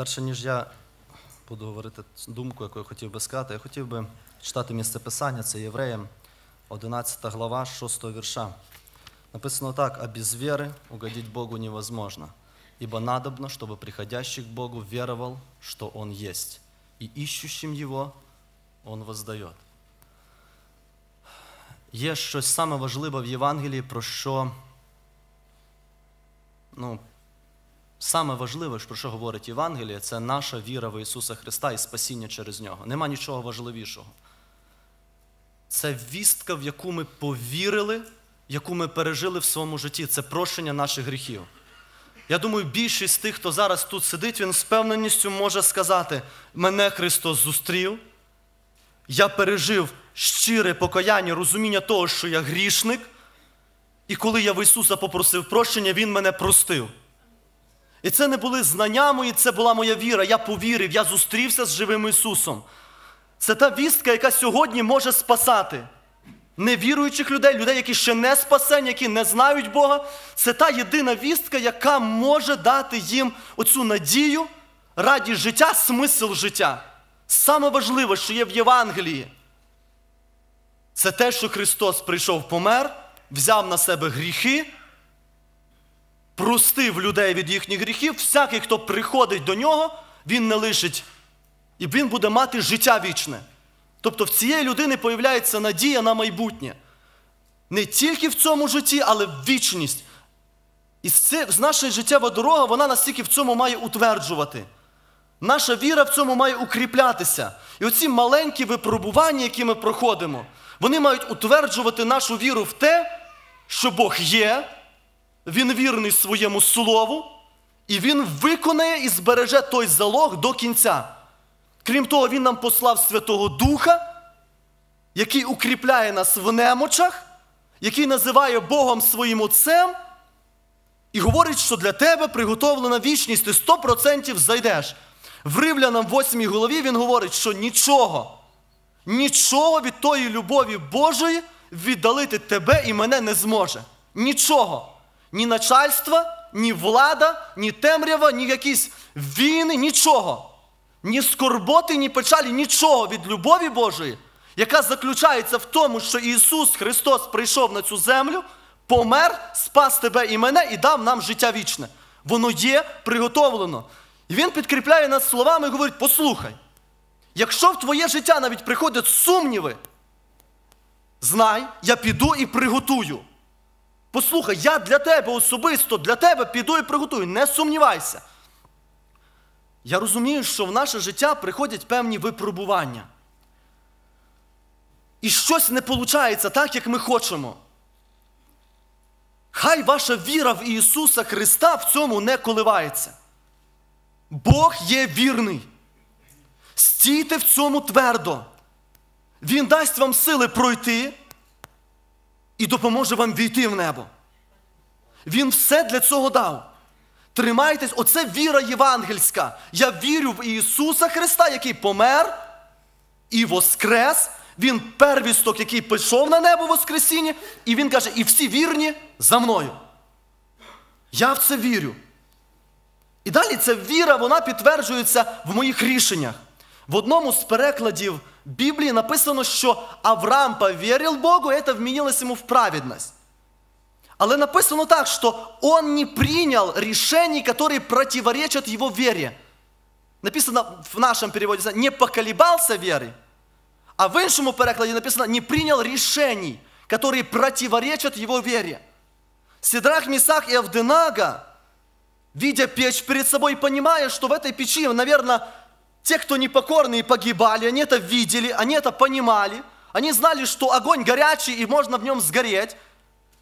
Перше, ніж я буду говорити думку, яку я хотів би сказати, я хотів би читати місце Писання, це Євреям, 11 глава, 6 вірша. Написано так, «А без веры угодить Богу невозможно, ибо надобно, чтобы приходящий к Богу веровал, что Он есть, и ищущим Его Он воздает». Есть что-то самое важливе в Евангелии про что, ну, Саме важливе, про що говорить Євангеліє, це наша віра в Ісуса Христа і спасіння через Нього. Нема нічого важливішого. Це вістка, в яку ми повірили, яку ми пережили в своєму житті. Це прощення наших гріхів. Я думаю, більшість тих, хто зараз тут сидить, він з певненістю може сказати: мене Христос зустрів. Я пережив щире покаяння, розуміння того, що я грішник. І коли я в Ісуса попросив прощення, Він мене простив. І це не були знання мої, це була моя віра. Я повірив, я зустрівся з живим Ісусом. Це та вістка, яка сьогодні може спасати невіруючих людей, людей, які ще не спасені, які не знають Бога. Це та єдина вістка, яка може дати їм оцю надію, радість життя, смисл життя. Саме важливе, що є в Євангелії, це те, що Христос прийшов, помер, взяв на себе гріхи простив людей від їхніх гріхів, всякий, хто приходить до нього, він не лишить, і він буде мати життя вічне. Тобто в цієї людини появляється надія на майбутнє. Не тільки в цьому житті, але в вічність. І це, наша життєва дорога, вона настільки в цьому має утверджувати. Наша віра в цьому має укріплятися. І оці маленькі випробування, які ми проходимо, вони мають утверджувати нашу віру в те, що Бог є, він вірний своєму слову, і він виконає і збереже той залог до кінця. Крім того, Він нам послав Святого Духа, який укріпляє нас в немочах, який називає Богом своїм Отцем, і говорить, що для тебе приготовлена вічність, ти 100% зайдеш. В Ривлянам 8 голові він говорить, що нічого, нічого від тої любові Божої віддалити тебе і мене не зможе. Нічого. Ні начальства, ні влада, ні темрява, ні якісь війни, нічого, ні скорботи, ні печалі, нічого від любові Божої, яка заключається в тому, що Ісус Христос прийшов на цю землю, помер, спас тебе і мене і дав нам життя вічне. Воно є приготовлено. І Він підкріпляє нас словами і говорить: послухай, якщо в твоє життя навіть приходять сумніви, знай, я піду і приготую. Послухай, я для тебе особисто, для тебе піду і приготую, не сумнівайся. Я розумію, що в наше життя приходять певні випробування. І щось не виходить так, як ми хочемо. Хай ваша віра в Ісуса Христа в цьому не коливається. Бог є вірний. Стійте в цьому твердо. Він дасть вам сили пройти і допоможе вам війти в небо. Він все для цього дав. Тримайтесь, оце віра євангельська. Я вірю в Ісуса Христа, який помер і воскрес. Він первісток, який пішов на небо воскресіння, і він каже, і всі вірні за мною. Я в це вірю. І далі ця віра, вона підтверджується в моїх рішеннях. В одному з перекладів Библии написано, що Авраам повірив Богу, і це вмінилось йому в праведність. Але написано так, что он не принял решений, которые противоречат его вере. Написано в нашем переводе, не поколебался веры, а в іншому перекладе написано, не принял решений, которые противоречат его вере. Сидрах, Месах и Авденага, видя печь перед собой, понимая, что в этой печи, наверное, те, кто непокорные, погибали, они это видели, они это понимали, они знали, что огонь горячий и можно в нем сгореть.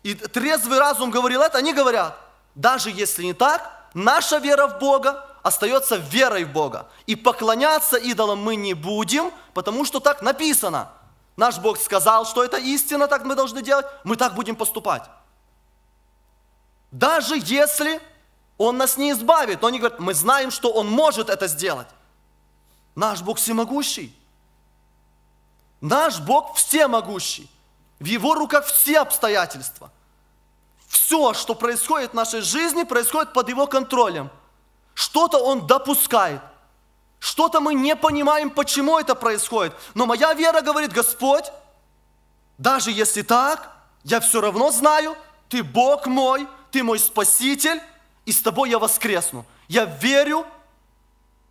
И трезвый разум говорил это, они говорят, даже если не так, наша вера в Бога остается верой в Бога. И поклоняться идолам мы не будем, потому что так написано. Наш Бог сказал, что это истина, так мы должны делать, мы так будем поступать. Даже если Он нас не избавит, но они говорят, мы знаем, что Он может это сделать. Наш Бог всемогущий. Наш Бог всемогущий. В Его руках все обстоятельства. Все, что происходит в нашей жизни, происходит под Его контролем. Что-то Он допускает. Что-то мы не понимаем, почему это происходит. Но моя вера говорит, Господь, даже если так, я все равно знаю, Ты Бог мой, Ты мой Спаситель, и с Тобой я воскресну. Я верю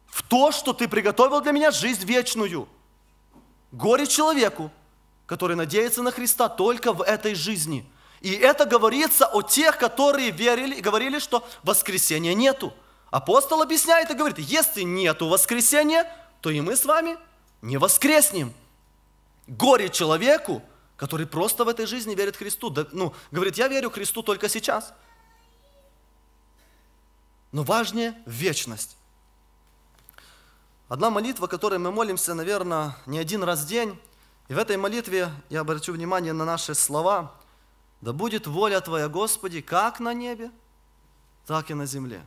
в то, что ты приготовил для меня жизнь вечную. Горе человеку, который надеется на Христа только в этой жизни. И это говорится о тех, которые верили и говорили, что воскресения нету. Апостол объясняет и говорит, если нету воскресения, то и мы с вами не воскреснем. Горе человеку, который просто в этой жизни верит Христу. Да, ну, говорит, я верю Христу только сейчас. Но важнее вечность. Одна молитва, которой мы молимся, наверное, не один раз в день. И в этой молитве я обращу внимание на наши слова. «Да будет воля Твоя, Господи, как на небе, так и на земле».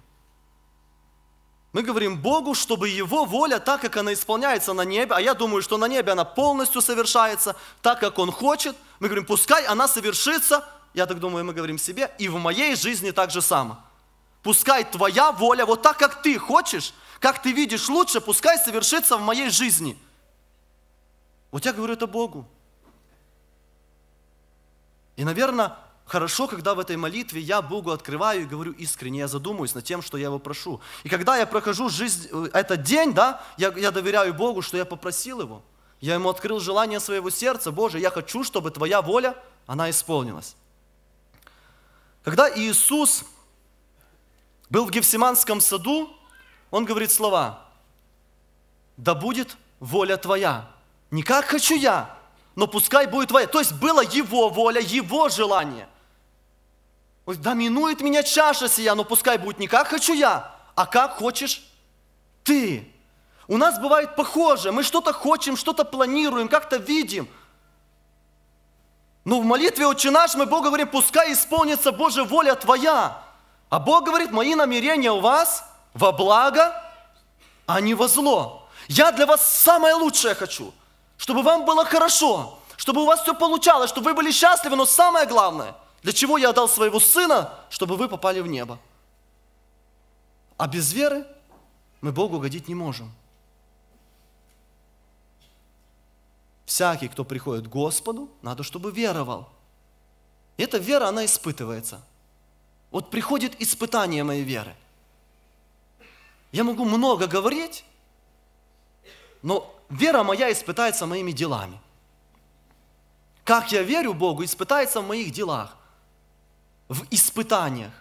Мы говорим Богу, чтобы Его воля, так как она исполняется на небе, а я думаю, что на небе она полностью совершается, так как Он хочет, мы говорим, пускай она совершится, я так думаю, мы говорим себе, и в моей жизни так же само. Пускай Твоя воля, вот так как Ты хочешь, как ты видишь лучше, пускай совершится в моей жизни. Вот я говорю это Богу. И, наверное, хорошо, когда в этой молитве я Богу открываю и говорю искренне, я задумываюсь над тем, что я его прошу. И когда я прохожу жизнь, э, этот день, да, я, я доверяю Богу, что я попросил его. Я ему открыл желание своего сердца. Боже, я хочу, чтобы твоя воля, она исполнилась. Когда Иисус был в Гефсиманском саду, он говорит слова, да будет воля твоя, не как хочу я, но пускай будет твоя. То есть была его воля, его желание. Да доминует меня чаша сия, но пускай будет не как хочу я, а как хочешь ты. У нас бывает похоже, мы что-то хотим, что-то планируем, как-то видим. Но в молитве «Отче наш» мы Богу говорим, пускай исполнится Божья воля Твоя. А Бог говорит, мои намерения у вас – во благо, а не во зло. Я для вас самое лучшее хочу, чтобы вам было хорошо, чтобы у вас все получалось, чтобы вы были счастливы, но самое главное, для чего я отдал своего сына, чтобы вы попали в небо. А без веры мы Богу угодить не можем. Всякий, кто приходит к Господу, надо, чтобы веровал. И Эта вера, она испытывается. Вот приходит испытание моей веры – я могу много говорить, но вера моя испытается моими делами. Как я верю Богу, испытается в моих делах, в испытаниях.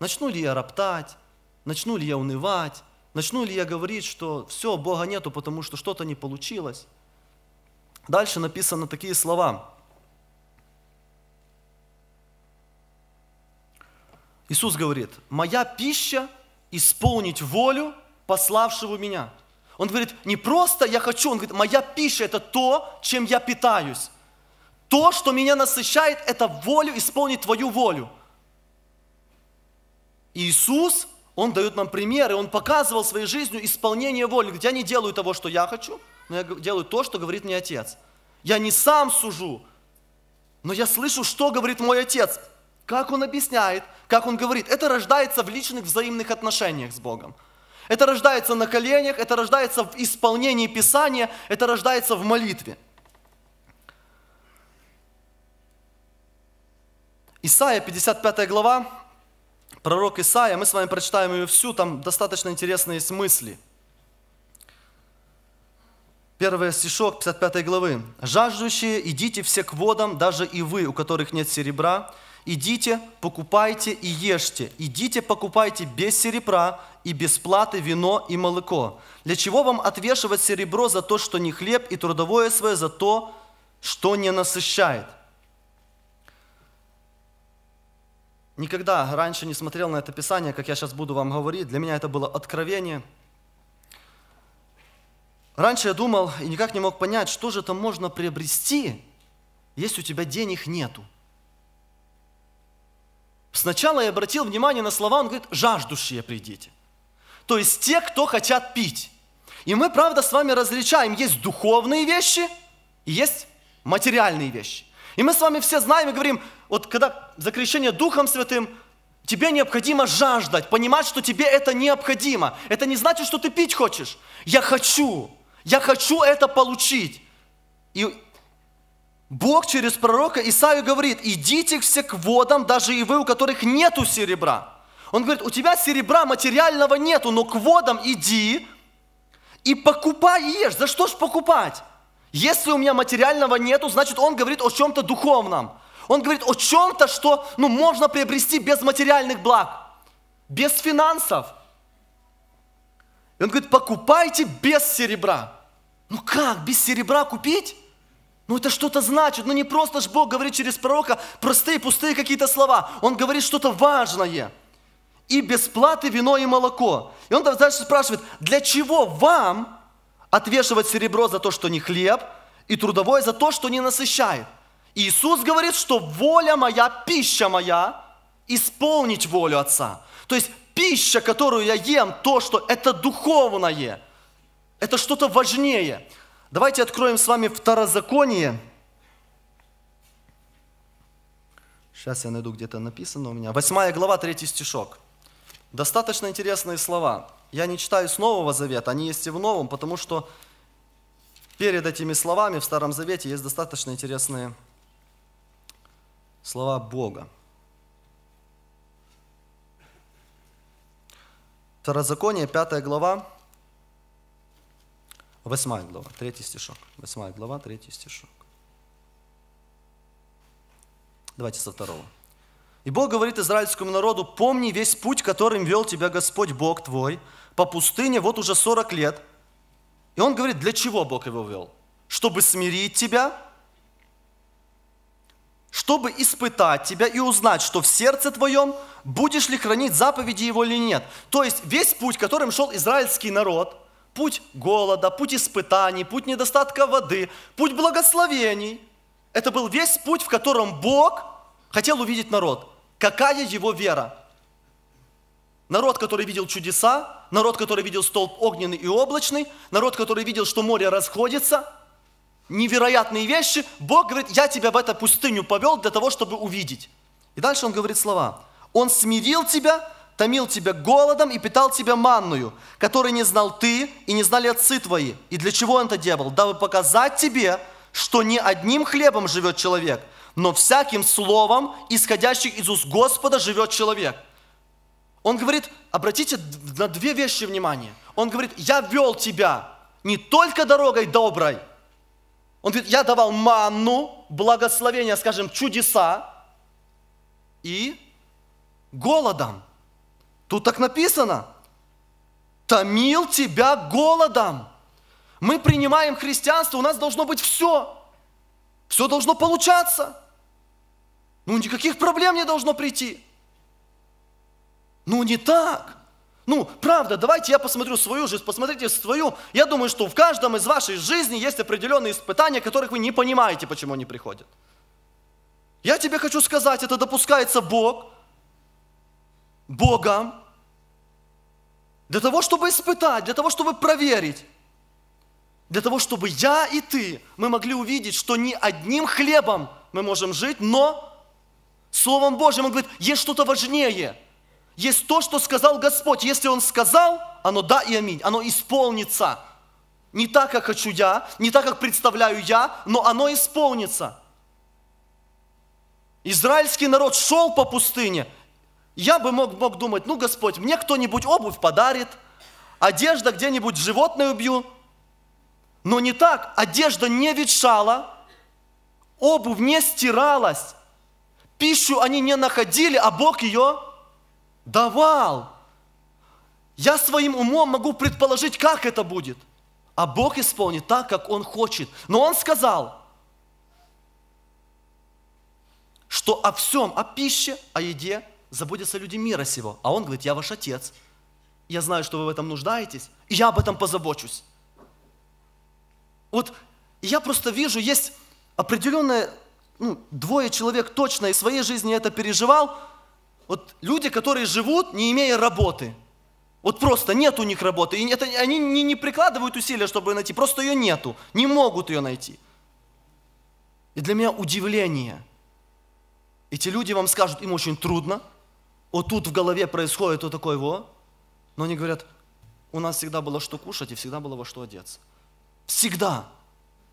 Начну ли я роптать, начну ли я унывать, начну ли я говорить, что все, Бога нету, потому что что-то не получилось. Дальше написано такие слова. Иисус говорит, моя пища исполнить волю пославшего меня. Он говорит, не просто я хочу, он говорит, моя пища – это то, чем я питаюсь. То, что меня насыщает, это волю исполнить Твою волю. Иисус, Он дает нам примеры, Он показывал своей жизнью исполнение воли. Говорит, я не делаю того, что я хочу, но я делаю то, что говорит мне Отец. Я не сам сужу, но я слышу, что говорит мой Отец как он объясняет, как он говорит. Это рождается в личных взаимных отношениях с Богом. Это рождается на коленях, это рождается в исполнении Писания, это рождается в молитве. Исайя, 55 глава, пророк Исаия, мы с вами прочитаем ее всю, там достаточно интересные смысли. Первый стишок 55 главы. «Жаждущие, идите все к водам, даже и вы, у которых нет серебра, идите, покупайте и ешьте, идите, покупайте без серебра и без платы вино и молоко. Для чего вам отвешивать серебро за то, что не хлеб, и трудовое свое за то, что не насыщает? Никогда раньше не смотрел на это Писание, как я сейчас буду вам говорить. Для меня это было откровение. Раньше я думал и никак не мог понять, что же там можно приобрести, если у тебя денег нету. Сначала я обратил внимание на слова, он говорит, жаждущие придите. То есть те, кто хотят пить. И мы, правда, с вами различаем, есть духовные вещи и есть материальные вещи. И мы с вами все знаем и говорим, вот когда закрещение Духом Святым, тебе необходимо жаждать, понимать, что тебе это необходимо. Это не значит, что ты пить хочешь. Я хочу, я хочу это получить. И Бог через пророка Исаию говорит, идите все к водам, даже и вы, у которых нету серебра. Он говорит, у тебя серебра материального нету, но к водам иди и покупай и ешь. За что ж покупать? Если у меня материального нету, значит, он говорит о чем-то духовном. Он говорит о чем-то, что ну, можно приобрести без материальных благ, без финансов. И он говорит, покупайте без серебра. Ну как, без серебра купить? Ну это что-то значит. Ну не просто ж Бог говорит через пророка простые, пустые какие-то слова. Он говорит что-то важное. И бесплаты вино и молоко. И он дальше спрашивает, для чего вам отвешивать серебро за то, что не хлеб, и трудовое за то, что не насыщает? И Иисус говорит, что воля моя, пища моя, исполнить волю Отца. То есть пища, которую я ем, то, что это духовное, это что-то важнее. Давайте откроем с вами второзаконие. Сейчас я найду, где-то написано у меня. Восьмая глава, третий стишок. Достаточно интересные слова. Я не читаю с Нового Завета, они есть и в Новом, потому что перед этими словами в Старом Завете есть достаточно интересные слова Бога. Второзаконие, 5 глава, Восьмая глава, третий стишок. Восьмая глава, третий стишок. Давайте со второго. И Бог говорит израильскому народу, помни весь путь, которым вел тебя Господь Бог твой по пустыне вот уже 40 лет. И он говорит, для чего Бог его вел? Чтобы смирить тебя, чтобы испытать тебя и узнать, что в сердце твоем будешь ли хранить заповеди его или нет. То есть весь путь, которым шел израильский народ – путь голода, путь испытаний, путь недостатка воды, путь благословений. Это был весь путь, в котором Бог хотел увидеть народ. Какая его вера? Народ, который видел чудеса, народ, который видел столб огненный и облачный, народ, который видел, что море расходится, невероятные вещи, Бог говорит, я тебя в эту пустыню повел для того, чтобы увидеть. И дальше он говорит слова. Он смирил тебя томил тебя голодом и питал тебя манную, которой не знал ты и не знали отцы твои. И для чего он это делал? Дабы показать тебе, что не одним хлебом живет человек, но всяким словом, исходящим из уст Господа, живет человек. Он говорит, обратите на две вещи внимание. Он говорит, я вел тебя не только дорогой доброй. Он говорит, я давал манну, благословение, скажем, чудеса и голодом. Тут так написано. Томил тебя голодом. Мы принимаем христианство, у нас должно быть все. Все должно получаться. Ну, никаких проблем не должно прийти. Ну, не так. Ну, правда, давайте я посмотрю свою жизнь, посмотрите свою. Я думаю, что в каждом из вашей жизни есть определенные испытания, которых вы не понимаете, почему они приходят. Я тебе хочу сказать, это допускается Бог – Бога для того, чтобы испытать, для того, чтобы проверить, для того, чтобы я и ты, мы могли увидеть, что не одним хлебом мы можем жить, но Словом Божьим. Он говорит, есть что-то важнее. Есть то, что сказал Господь. Если Он сказал, оно да и аминь, оно исполнится. Не так, как хочу я, не так, как представляю я, но оно исполнится. Израильский народ шел по пустыне – я бы мог, мог думать, ну, Господь, мне кто-нибудь обувь подарит, одежда где-нибудь животное убью. Но не так. Одежда не ветшала, обувь не стиралась, пищу они не находили, а Бог ее давал. Я своим умом могу предположить, как это будет. А Бог исполнит так, как Он хочет. Но Он сказал, что о всем, о пище, о еде – заботятся люди мира сего. А он говорит, я ваш отец. Я знаю, что вы в этом нуждаетесь, и я об этом позабочусь. Вот я просто вижу, есть определенное, ну, двое человек точно из своей жизни это переживал. Вот люди, которые живут, не имея работы. Вот просто нет у них работы. И это, они не, не прикладывают усилия, чтобы ее найти. Просто ее нету. Не могут ее найти. И для меня удивление. Эти люди вам скажут, им очень трудно, вот тут в голове происходит вот такой во, но они говорят, у нас всегда было что кушать и всегда было во что одеться. Всегда.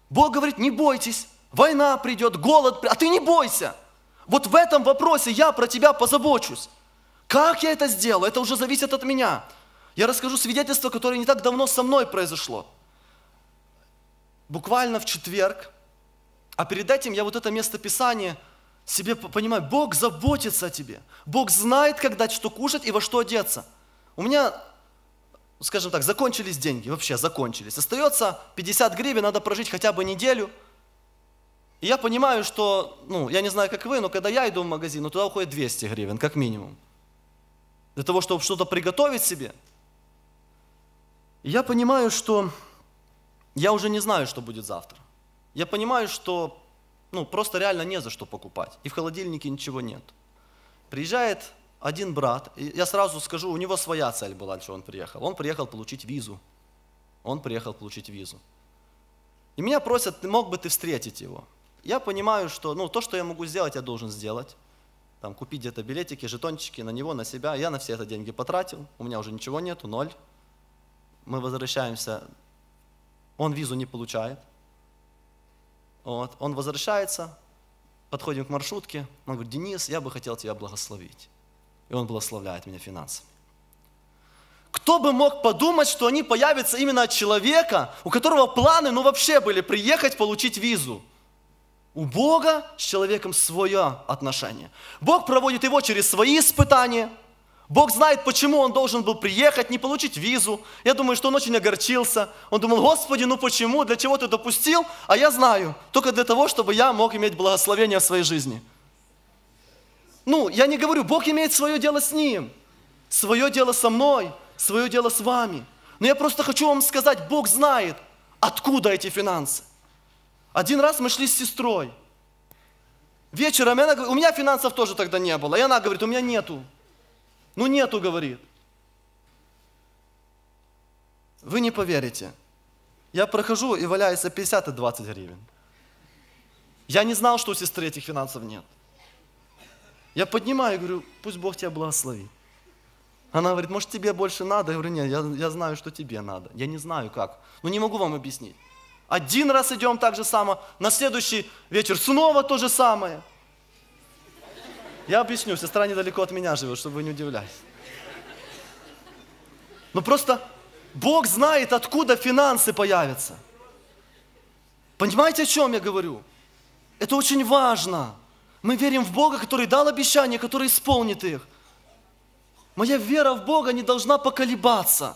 Бог говорит, не бойтесь, война придет, голод, а ты не бойся. Вот в этом вопросе я про тебя позабочусь. Как я это сделал, это уже зависит от меня. Я расскажу свидетельство, которое не так давно со мной произошло. Буквально в четверг, а перед этим я вот это место Писания себе понимай, Бог заботится о тебе. Бог знает, как дать что кушать и во что одеться. У меня, скажем так, закончились деньги, вообще закончились. Остается 50 гривен, надо прожить хотя бы неделю. И я понимаю, что, ну, я не знаю, как вы, но когда я иду в магазин, ну, туда уходит 200 гривен, как минимум. Для того, чтобы что-то приготовить себе. И я понимаю, что я уже не знаю, что будет завтра. Я понимаю, что ну, просто реально не за что покупать. И в холодильнике ничего нет. Приезжает один брат, я сразу скажу, у него своя цель была, что он приехал. Он приехал получить визу. Он приехал получить визу. И меня просят, мог бы ты встретить его? Я понимаю, что ну, то, что я могу сделать, я должен сделать. Там, купить где-то билетики, жетончики на него, на себя. Я на все это деньги потратил, у меня уже ничего нету, ноль. Мы возвращаемся, он визу не получает. Вот. Он возвращается, подходим к маршрутке, он говорит, Денис, я бы хотел тебя благословить. И он благословляет меня финансами. Кто бы мог подумать, что они появятся именно от человека, у которого планы, ну вообще были, приехать, получить визу. У Бога с человеком свое отношение. Бог проводит его через свои испытания – Бог знает, почему он должен был приехать, не получить визу. Я думаю, что он очень огорчился. Он думал, Господи, ну почему, для чего ты допустил? А я знаю, только для того, чтобы я мог иметь благословение в своей жизни. Ну, я не говорю, Бог имеет свое дело с ним, свое дело со мной, свое дело с вами. Но я просто хочу вам сказать, Бог знает, откуда эти финансы. Один раз мы шли с сестрой. Вечером, она говорит, у меня финансов тоже тогда не было. И она говорит, у меня нету. Ну нету, говорит. Вы не поверите. Я прохожу и валяется 50 и 20 гривен. Я не знал, что у сестры этих финансов нет. Я поднимаю и говорю, пусть Бог тебя благословит. Она говорит, может тебе больше надо? Я говорю, нет, я, я знаю, что тебе надо. Я не знаю как. Ну не могу вам объяснить. Один раз идем так же самое. на следующий вечер снова то же самое – я объясню, сестра недалеко от меня живет, чтобы вы не удивлялись. Но ну, просто Бог знает, откуда финансы появятся. Понимаете, о чем я говорю? Это очень важно. Мы верим в Бога, который дал обещания, который исполнит их. Моя вера в Бога не должна поколебаться.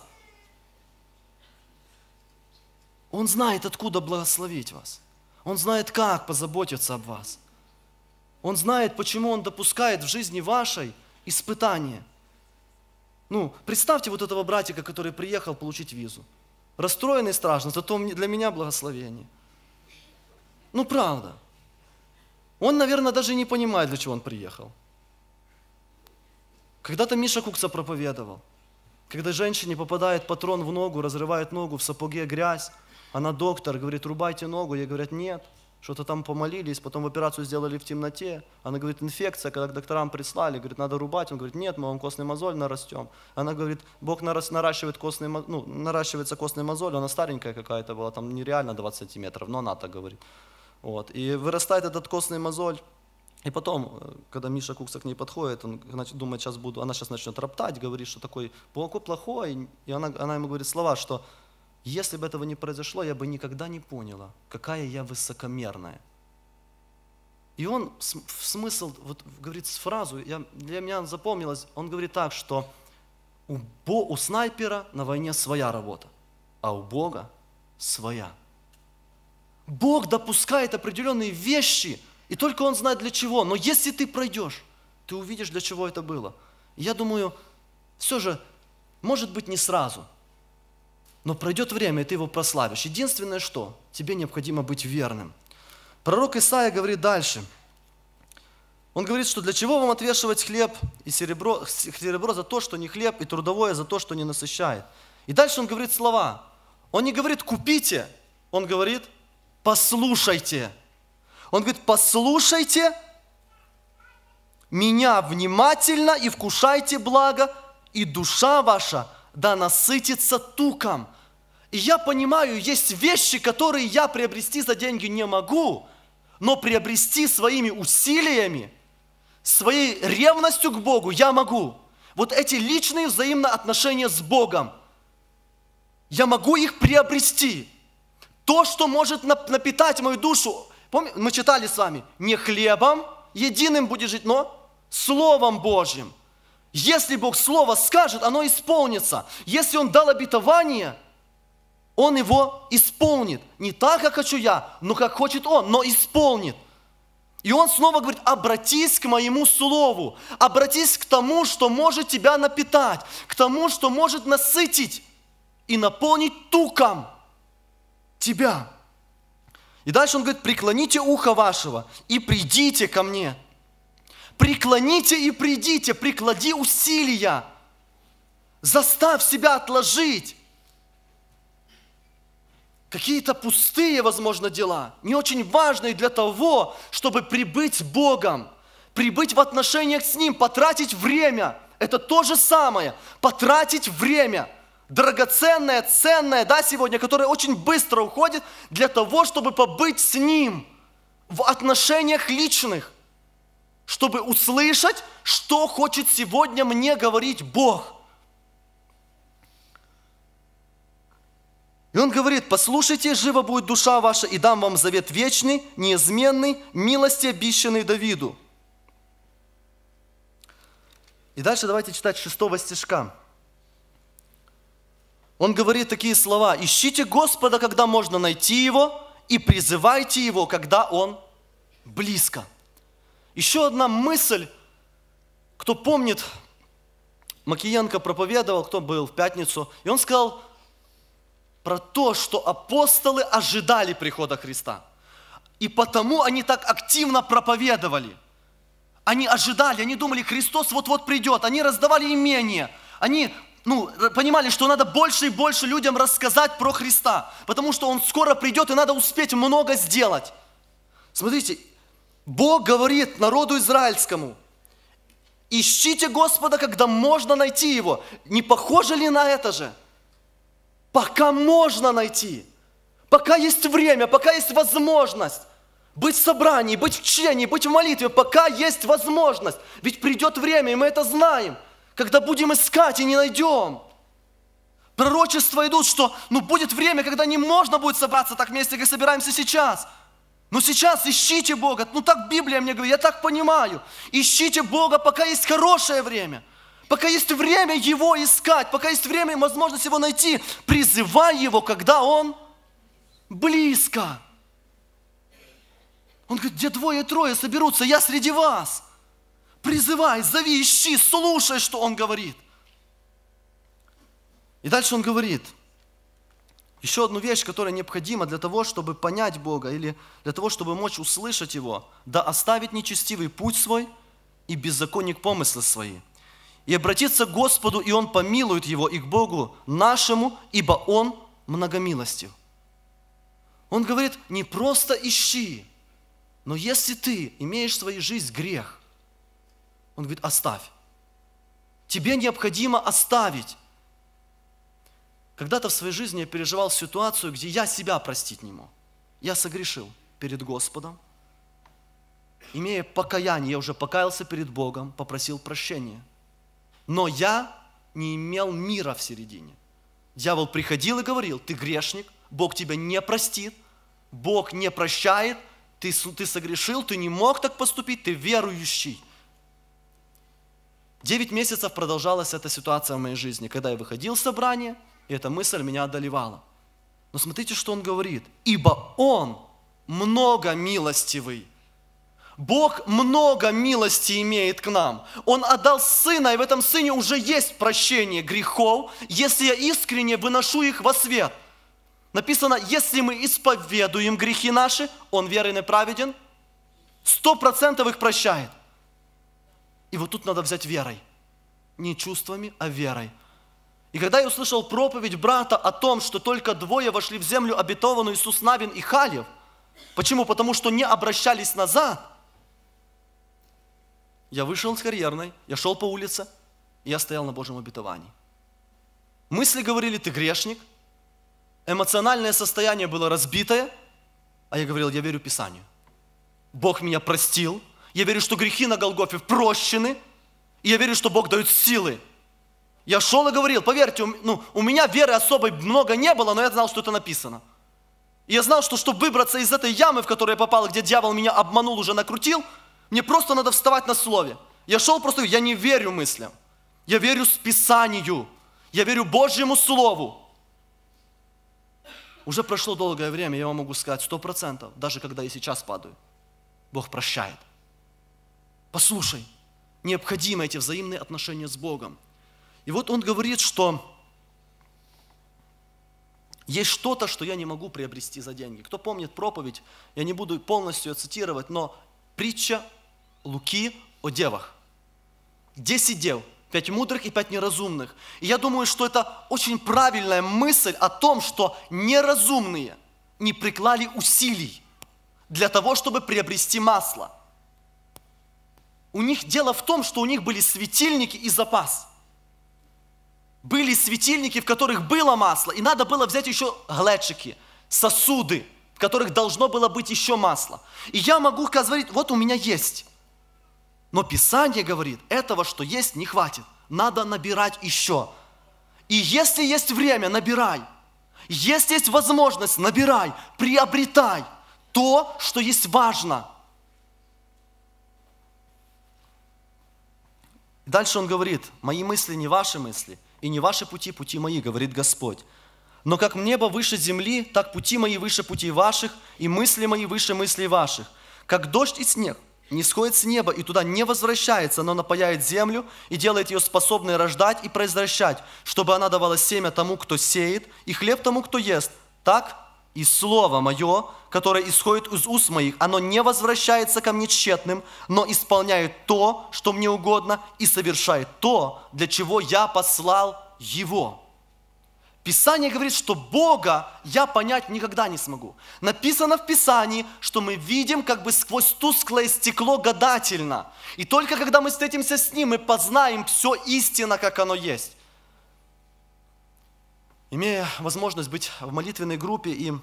Он знает, откуда благословить вас. Он знает, как позаботиться об вас. Он знает, почему Он допускает в жизни вашей испытания. Ну, представьте вот этого братика, который приехал получить визу. Расстроенный страшно, зато для меня благословение. Ну, правда. Он, наверное, даже не понимает, для чего он приехал. Когда-то Миша Кукса проповедовал. Когда женщине попадает патрон в ногу, разрывает ногу, в сапоге грязь, она доктор, говорит, рубайте ногу. Ей говорят, нет – что-то там помолились, потом в операцию сделали в темноте. Она говорит, инфекция, когда к докторам прислали, говорит, надо рубать. Он говорит, нет, мы вам костный мозоль нарастем. Она говорит, Бог наращивает костный, ну, наращивается костный мозоль, она старенькая какая-то была, там нереально 20 сантиметров, но она так говорит. Вот. И вырастает этот костный мозоль, и потом, э, когда Миша Кукса к ней подходит, он значит, думает, сейчас буду, она сейчас начнет роптать, говорит, что такой Бог плохой, и она, она ему говорит слова, что если бы этого не произошло, я бы никогда не поняла, какая я высокомерная. И он в смысл, вот говорит фразу, я, для меня запомнилась, он говорит так, что у, у снайпера на войне своя работа, а у Бога своя. Бог допускает определенные вещи, и только Он знает для чего. Но если ты пройдешь, ты увидишь, для чего это было. я думаю, все же, может быть, не сразу – но пройдет время, и ты его прославишь. Единственное, что тебе необходимо быть верным. Пророк Исаия говорит дальше. Он говорит, что для чего вам отвешивать хлеб и серебро, серебро за то, что не хлеб, и трудовое за то, что не насыщает. И дальше он говорит слова. Он не говорит «купите», он говорит «послушайте». Он говорит «послушайте меня внимательно и вкушайте благо, и душа ваша да насытится туком». И я понимаю, есть вещи, которые я приобрести за деньги не могу, но приобрести своими усилиями, своей ревностью к Богу я могу. Вот эти личные взаимоотношения с Богом, я могу их приобрести. То, что может напитать мою душу, помните, мы читали с вами, не хлебом единым будет жить, но Словом Божьим. Если Бог Слово скажет, оно исполнится. Если Он дал обетование – он его исполнит. Не так, как хочу я, но как хочет он, но исполнит. И он снова говорит, обратись к моему слову, обратись к тому, что может тебя напитать, к тому, что может насытить и наполнить туком тебя. И дальше он говорит, преклоните ухо вашего и придите ко мне. Преклоните и придите, приклади усилия. Заставь себя отложить какие-то пустые, возможно, дела, не очень важные для того, чтобы прибыть с Богом, прибыть в отношениях с Ним, потратить время. Это то же самое, потратить время – драгоценное, ценное, да, сегодня, которое очень быстро уходит для того, чтобы побыть с Ним в отношениях личных, чтобы услышать, что хочет сегодня мне говорить Бог. И он говорит, послушайте, жива будет душа ваша, и дам вам завет вечный, неизменный, милости обещанный Давиду. И дальше давайте читать шестого стишка. Он говорит такие слова, ищите Господа, когда можно найти Его, и призывайте Его, когда Он близко. Еще одна мысль, кто помнит, Макиенко проповедовал, кто был в пятницу, и он сказал, про то, что апостолы ожидали прихода Христа. И потому они так активно проповедовали. Они ожидали, они думали, Христос вот-вот придет. Они раздавали имение. Они ну, понимали, что надо больше и больше людям рассказать про Христа, потому что Он скоро придет, и надо успеть много сделать. Смотрите, Бог говорит народу израильскому, ищите Господа, когда можно найти Его. Не похоже ли на это же? Пока можно найти, пока есть время, пока есть возможность быть в собрании, быть в чтении, быть в молитве, пока есть возможность. Ведь придет время, и мы это знаем, когда будем искать и не найдем. Пророчества идут, что ну будет время, когда не можно будет собраться так вместе, как собираемся сейчас ну, – но сейчас ищите Бога. Ну так Библия мне говорит, я так понимаю. Ищите Бога, пока есть хорошее время пока есть время его искать, пока есть время и возможность его найти, призывай его, когда он близко. Он говорит, где двое и трое соберутся, я среди вас. Призывай, зови, ищи, слушай, что он говорит. И дальше он говорит, еще одну вещь, которая необходима для того, чтобы понять Бога или для того, чтобы мочь услышать Его, да оставить нечестивый путь свой и беззаконник помыслы свои – и обратиться к Господу, и Он помилует его, и к Богу нашему, ибо Он многомилостив. Он говорит, не просто ищи, но если ты имеешь в своей жизни грех, он говорит, оставь. Тебе необходимо оставить. Когда-то в своей жизни я переживал ситуацию, где я себя простить не мог. Я согрешил перед Господом. Имея покаяние, я уже покаялся перед Богом, попросил прощения но я не имел мира в середине. Дьявол приходил и говорил, ты грешник, Бог тебя не простит, Бог не прощает, ты, ты согрешил, ты не мог так поступить, ты верующий. Девять месяцев продолжалась эта ситуация в моей жизни, когда я выходил с собрания, и эта мысль меня одолевала. Но смотрите, что он говорит. «Ибо он много милостивый Бог много милости имеет к нам. Он отдал Сына, и в этом Сыне уже есть прощение грехов, если я искренне выношу их во свет. Написано, если мы исповедуем грехи наши, Он верен и праведен, сто процентов их прощает. И вот тут надо взять верой. Не чувствами, а верой. И когда я услышал проповедь брата о том, что только двое вошли в землю обетованную Иисус Навин и Халев, почему? Потому что не обращались назад, я вышел с карьерной, я шел по улице, и я стоял на Божьем обетовании. Мысли говорили, ты грешник, эмоциональное состояние было разбитое, а я говорил, я верю Писанию. Бог меня простил, я верю, что грехи на Голгофе прощены, и я верю, что Бог дает силы. Я шел и говорил, поверьте, ну, у меня веры особой много не было, но я знал, что это написано. И я знал, что чтобы выбраться из этой ямы, в которую я попал, где дьявол меня обманул, уже накрутил – мне просто надо вставать на слове. Я шел просто, я не верю мыслям. Я верю Писанию. Я верю Божьему Слову. Уже прошло долгое время, я вам могу сказать, сто процентов, даже когда я сейчас падаю, Бог прощает. Послушай, необходимы эти взаимные отношения с Богом. И вот он говорит, что есть что-то, что я не могу приобрести за деньги. Кто помнит проповедь, я не буду полностью ее цитировать, но притча Луки о девах. Десять дев, пять мудрых и пять неразумных. И я думаю, что это очень правильная мысль о том, что неразумные не приклали усилий для того, чтобы приобрести масло. У них дело в том, что у них были светильники и запас. Были светильники, в которых было масло, и надо было взять еще глечики, сосуды, в которых должно было быть еще масло. И я могу сказать, вот у меня есть. Но Писание говорит, этого, что есть, не хватит. Надо набирать еще. И если есть время, набирай. Если есть возможность, набирай, приобретай то, что есть важно. Дальше он говорит, мои мысли не ваши мысли, и не ваши пути, пути мои, говорит Господь. Но как небо выше земли, так пути мои выше путей ваших, и мысли мои выше мыслей ваших. Как дождь и снег не сходит с неба и туда не возвращается, но напаяет землю и делает ее способной рождать и произвращать, чтобы она давала семя тому, кто сеет, и хлеб тому, кто ест. Так и слово мое, которое исходит из уст моих, оно не возвращается ко мне тщетным, но исполняет то, что мне угодно, и совершает то, для чего я послал его». Писание говорит, что Бога я понять никогда не смогу. Написано в Писании, что мы видим как бы сквозь тусклое стекло гадательно. И только когда мы встретимся с Ним, мы познаем все истинно, как оно есть. Имея возможность быть в молитвенной группе и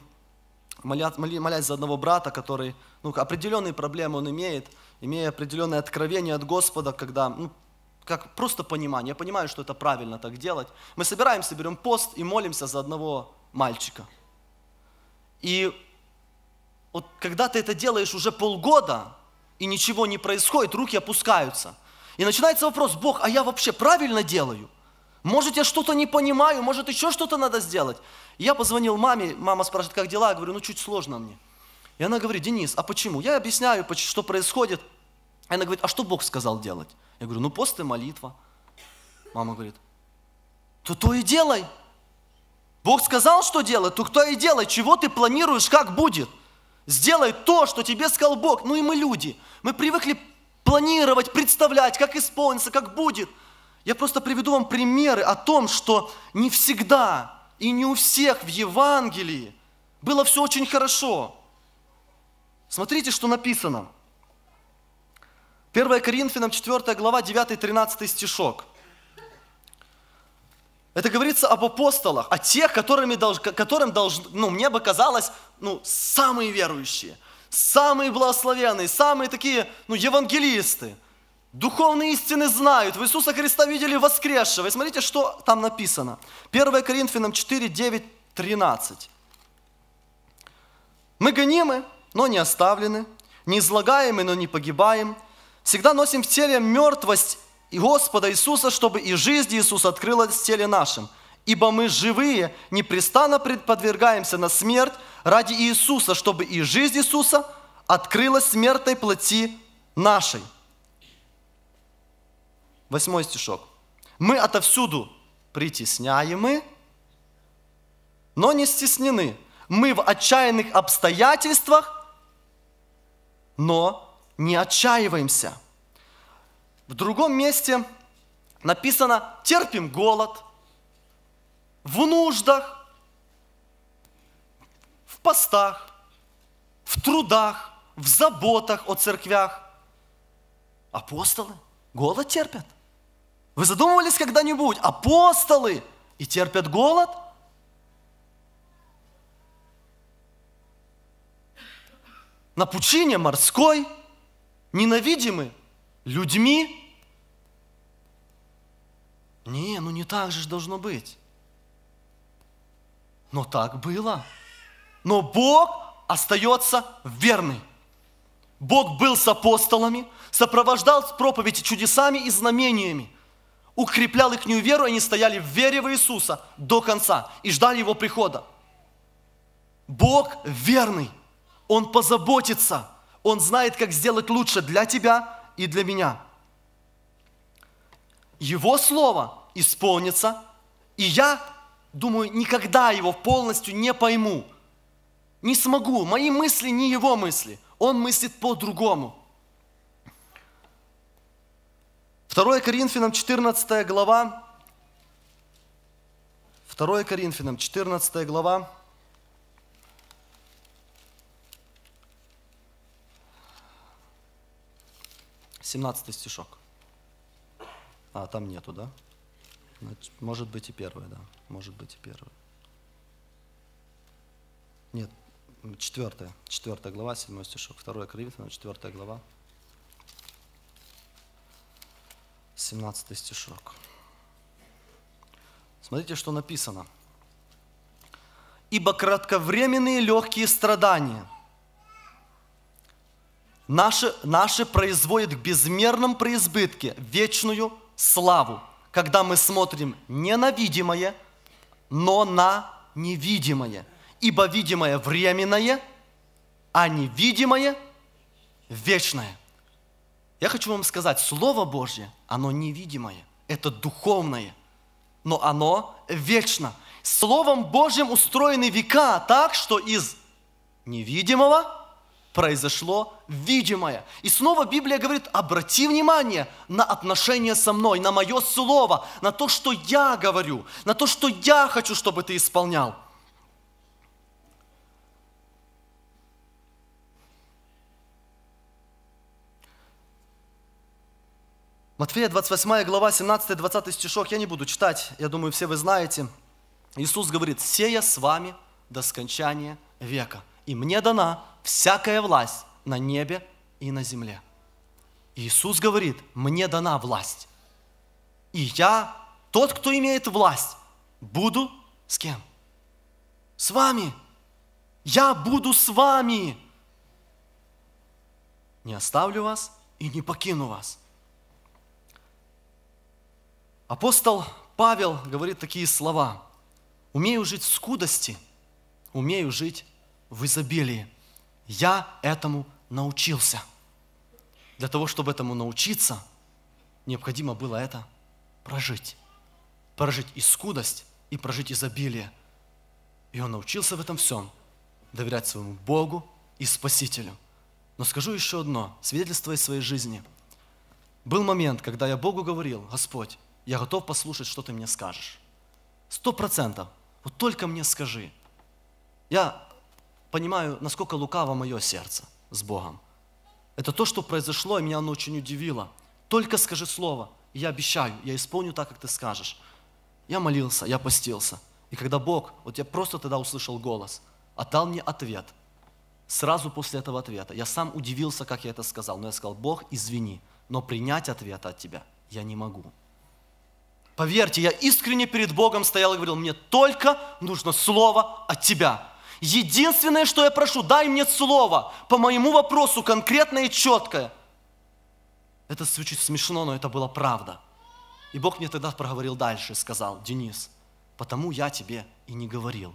молят, молясь за одного брата, который ну, определенные проблемы он имеет, имея определенные откровения от Господа, когда ну, как просто понимание. Я понимаю, что это правильно так делать. Мы собираемся, берем пост и молимся за одного мальчика. И вот когда ты это делаешь уже полгода, и ничего не происходит, руки опускаются. И начинается вопрос, Бог, а я вообще правильно делаю? Может, я что-то не понимаю, может, еще что-то надо сделать? я позвонил маме, мама спрашивает, как дела? Я говорю, ну, чуть сложно мне. И она говорит, Денис, а почему? Я объясняю, что происходит – она говорит, а что Бог сказал делать? Я говорю, ну пост и молитва. Мама говорит, то то и делай. Бог сказал, что делать, то кто и делай. Чего ты планируешь, как будет? Сделай то, что тебе сказал Бог. Ну и мы люди. Мы привыкли планировать, представлять, как исполнится, как будет. Я просто приведу вам примеры о том, что не всегда и не у всех в Евангелии было все очень хорошо. Смотрите, что написано – 1 Коринфянам 4 глава 9-13 стишок. Это говорится об апостолах, о тех, которыми, долж которым долж ну, мне бы казалось, ну, самые верующие, самые благословенные, самые такие, ну, евангелисты. Духовные истины знают, в Иисуса Христа видели воскресшего. И смотрите, что там написано. 1 Коринфянам 4, 9, 13. «Мы гонимы, но не оставлены, не излагаемы, но не погибаем, всегда носим в теле мертвость Господа Иисуса, чтобы и жизнь Иисуса открылась в теле нашем. Ибо мы живые, непрестанно подвергаемся на смерть ради Иисуса, чтобы и жизнь Иисуса открылась смертной плоти нашей. Восьмой стишок. Мы отовсюду притесняемы, но не стеснены. Мы в отчаянных обстоятельствах, но не отчаиваемся. В другом месте написано, терпим голод, в нуждах, в постах, в трудах, в заботах о церквях. Апостолы голод терпят. Вы задумывались когда-нибудь, апостолы и терпят голод? На пучине морской – ненавидимы людьми? Не, ну не так же должно быть. Но так было. Но Бог остается верный. Бог был с апостолами, сопровождал проповедь чудесами и знамениями, укреплял их веру, и они стояли в вере в Иисуса до конца и ждали Его прихода. Бог верный, Он позаботится – он знает, как сделать лучше для тебя и для меня. Его слово исполнится, и я, думаю, никогда его полностью не пойму. Не смогу. Мои мысли не его мысли. Он мыслит по-другому. 2 Коринфянам 14 глава, 2 Коринфянам 14 глава, 17 стишок. А, там нету, да? может быть и первое, да. Может быть и первое. Нет, четвертая. Четвертая глава, седьмой стишок. Второе Коринфянам, четвертая глава. 17 стишок. Смотрите, что написано. «Ибо кратковременные легкие страдания – Наши, наши производят к безмерном преизбытке вечную славу, когда мы смотрим не на видимое, но на невидимое. Ибо видимое временное, а невидимое вечное. Я хочу вам сказать, Слово Божье, оно невидимое, это духовное, но оно вечно. Словом Божьим устроены века так, что из невидимого – произошло видимое. И снова Библия говорит, обрати внимание на отношения со мной, на мое слово, на то, что я говорю, на то, что я хочу, чтобы ты исполнял. Матфея 28 глава 17-20 стишок, я не буду читать, я думаю, все вы знаете. Иисус говорит, «Сея с вами до скончания века» и мне дана всякая власть на небе и на земле. Иисус говорит, мне дана власть. И я, тот, кто имеет власть, буду с кем? С вами. Я буду с вами. Не оставлю вас и не покину вас. Апостол Павел говорит такие слова. Умею жить в скудости, умею жить в изобилии. Я этому научился. Для того, чтобы этому научиться, необходимо было это прожить. Прожить и скудость, и прожить изобилие. И он научился в этом всем доверять своему Богу и Спасителю. Но скажу еще одно, свидетельство из своей жизни. Был момент, когда я Богу говорил, Господь, я готов послушать, что ты мне скажешь. Сто процентов. Вот только мне скажи. Я понимаю, насколько лукаво мое сердце с Богом. Это то, что произошло, и меня оно очень удивило. Только скажи слово, и я обещаю, я исполню так, как ты скажешь. Я молился, я постился. И когда Бог, вот я просто тогда услышал голос, отдал мне ответ, сразу после этого ответа, я сам удивился, как я это сказал, но я сказал, Бог, извини, но принять ответ от Тебя я не могу. Поверьте, я искренне перед Богом стоял и говорил, мне только нужно слово от Тебя. Единственное, что я прошу, дай мне слово по моему вопросу, конкретное и четкое. Это звучит смешно, но это была правда. И Бог мне тогда проговорил дальше, сказал, Денис, потому я тебе и не говорил.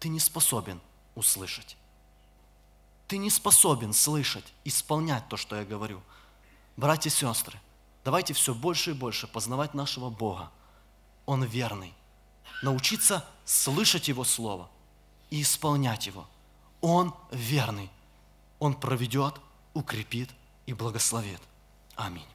Ты не способен услышать. Ты не способен слышать, исполнять то, что я говорю. Братья и сестры, давайте все больше и больше познавать нашего Бога. Он верный. Научиться слышать Его Слово – и исполнять его. Он верный. Он проведет, укрепит и благословит. Аминь.